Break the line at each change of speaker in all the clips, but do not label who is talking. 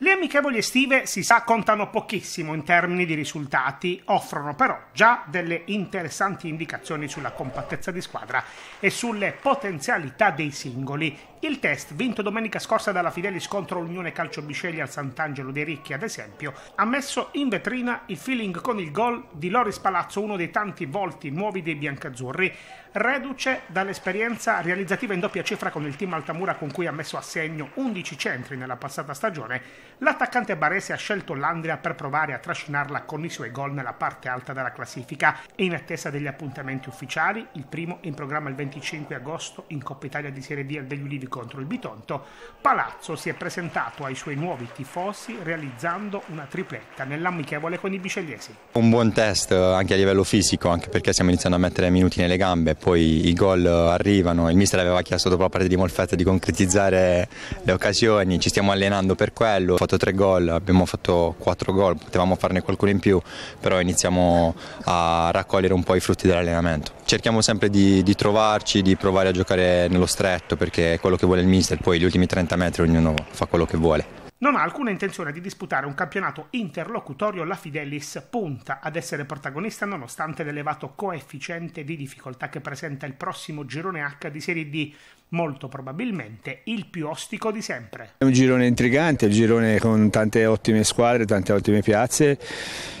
Le amichevoli estive si sa contano pochissimo in termini di risultati, offrono però già delle interessanti indicazioni sulla compattezza di squadra e sulle potenzialità dei singoli. Il test vinto domenica scorsa dalla Fidelis contro l'Unione Calcio Bisceglie al Sant'Angelo dei Ricchi, ad esempio, ha messo in vetrina il feeling con il gol di Loris Palazzo, uno dei tanti volti nuovi dei biancazzurri, reduce dall'esperienza realizzativa in doppia cifra con il team Altamura con cui ha messo a segno 11 centri nella passata stagione L'attaccante barese ha scelto l'Andria per provare a trascinarla con i suoi gol nella parte alta della classifica e in attesa degli appuntamenti ufficiali, il primo in programma il 25 agosto in Coppa Italia di Serie D al degli Ulivi contro il Bitonto, Palazzo si è presentato ai suoi nuovi tifosi realizzando una tripletta nell'amichevole con i bicelliesi.
Un buon test anche a livello fisico, anche perché stiamo iniziando a mettere minuti nelle gambe, poi i gol arrivano, il mister aveva chiesto dopo la partita di Molfetta di concretizzare le occasioni, ci stiamo allenando per quello, Abbiamo fatto tre gol, abbiamo fatto quattro gol, potevamo farne qualcuno in più, però iniziamo a raccogliere un po' i frutti dell'allenamento. Cerchiamo sempre di, di trovarci, di provare a giocare nello stretto perché è quello che vuole il mister, poi gli ultimi 30 metri ognuno fa quello che vuole
non ha alcuna intenzione di disputare un campionato interlocutorio, la Fidelis punta ad essere protagonista nonostante l'elevato coefficiente di difficoltà che presenta il prossimo girone H di Serie D, molto probabilmente il più ostico di sempre.
È un girone intrigante, un girone con tante ottime squadre, tante ottime piazze.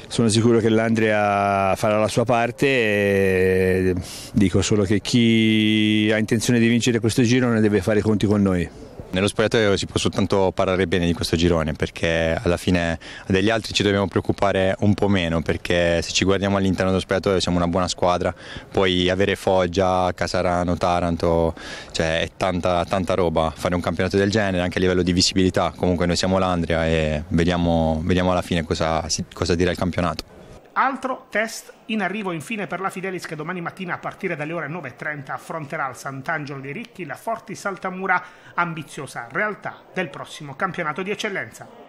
Sono sicuro che l'Andrea farà la sua parte e dico solo che chi ha intenzione di vincere questo girone deve fare i conti con noi.
Nello spogliatoio si può soltanto parlare bene di questo girone perché alla fine degli altri ci dobbiamo preoccupare un po' meno perché se ci guardiamo all'interno dello spogliatoio siamo una buona squadra, poi avere Foggia, Casarano, Taranto, cioè è tanta, tanta roba fare un campionato del genere anche a livello di visibilità, comunque noi siamo l'Andria e vediamo, vediamo alla fine cosa, cosa dirà il campionato.
Altro test in arrivo infine per la Fidelis che domani mattina a partire dalle ore 9.30 affronterà al Sant'Angelo dei Ricchi la Forti Saltamura, ambiziosa realtà del prossimo campionato di eccellenza.